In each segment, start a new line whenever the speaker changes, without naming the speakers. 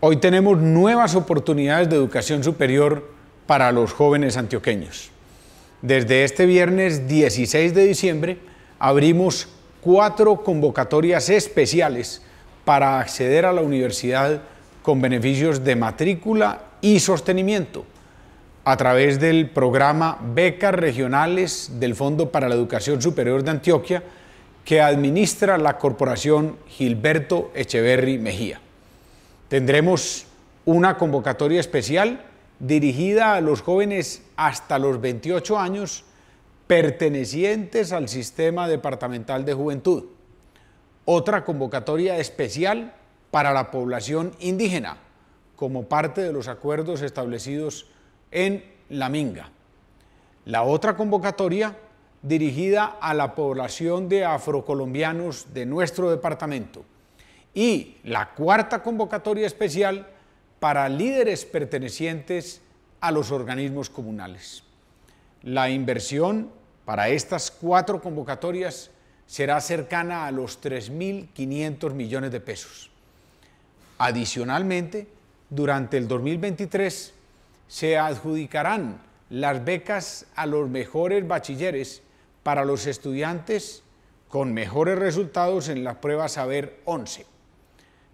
Hoy tenemos nuevas oportunidades de educación superior para los jóvenes antioqueños. Desde este viernes 16 de diciembre abrimos cuatro convocatorias especiales para acceder a la universidad con beneficios de matrícula y sostenimiento a través del programa Becas Regionales del Fondo para la Educación Superior de Antioquia que administra la corporación Gilberto Echeverry Mejía. Tendremos una convocatoria especial dirigida a los jóvenes hasta los 28 años pertenecientes al sistema departamental de juventud. Otra convocatoria especial para la población indígena como parte de los acuerdos establecidos en La Minga. La otra convocatoria dirigida a la población de afrocolombianos de nuestro departamento y la cuarta convocatoria especial para líderes pertenecientes a los organismos comunales. La inversión para estas cuatro convocatorias será cercana a los 3.500 millones de pesos. Adicionalmente, durante el 2023 se adjudicarán las becas a los mejores bachilleres para los estudiantes con mejores resultados en las pruebas Saber 11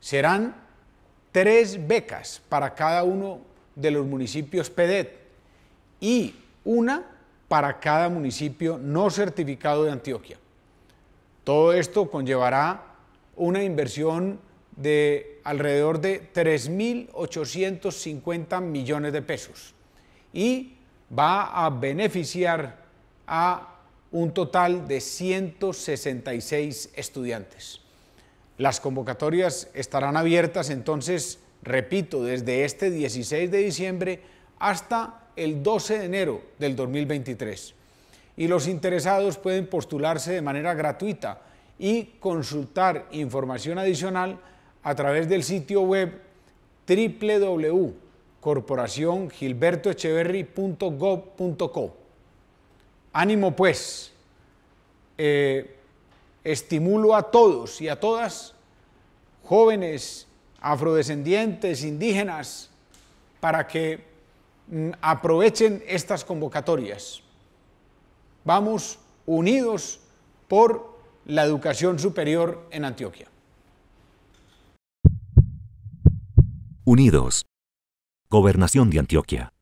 serán tres becas para cada uno de los municipios PEDET y una para cada municipio no certificado de Antioquia. Todo esto conllevará una inversión de alrededor de 3.850 millones de pesos y va a beneficiar a un total de 166 estudiantes. Las convocatorias estarán abiertas entonces, repito, desde este 16 de diciembre hasta el 12 de enero del 2023. Y los interesados pueden postularse de manera gratuita y consultar información adicional a través del sitio web www.corporaciongilbertoecheverry.gov.co. Ánimo pues. Eh, estimulo a todos y a todas, jóvenes, afrodescendientes, indígenas, para que mm, aprovechen estas convocatorias. Vamos unidos por la educación superior en Antioquia. Unidos. Gobernación de Antioquia.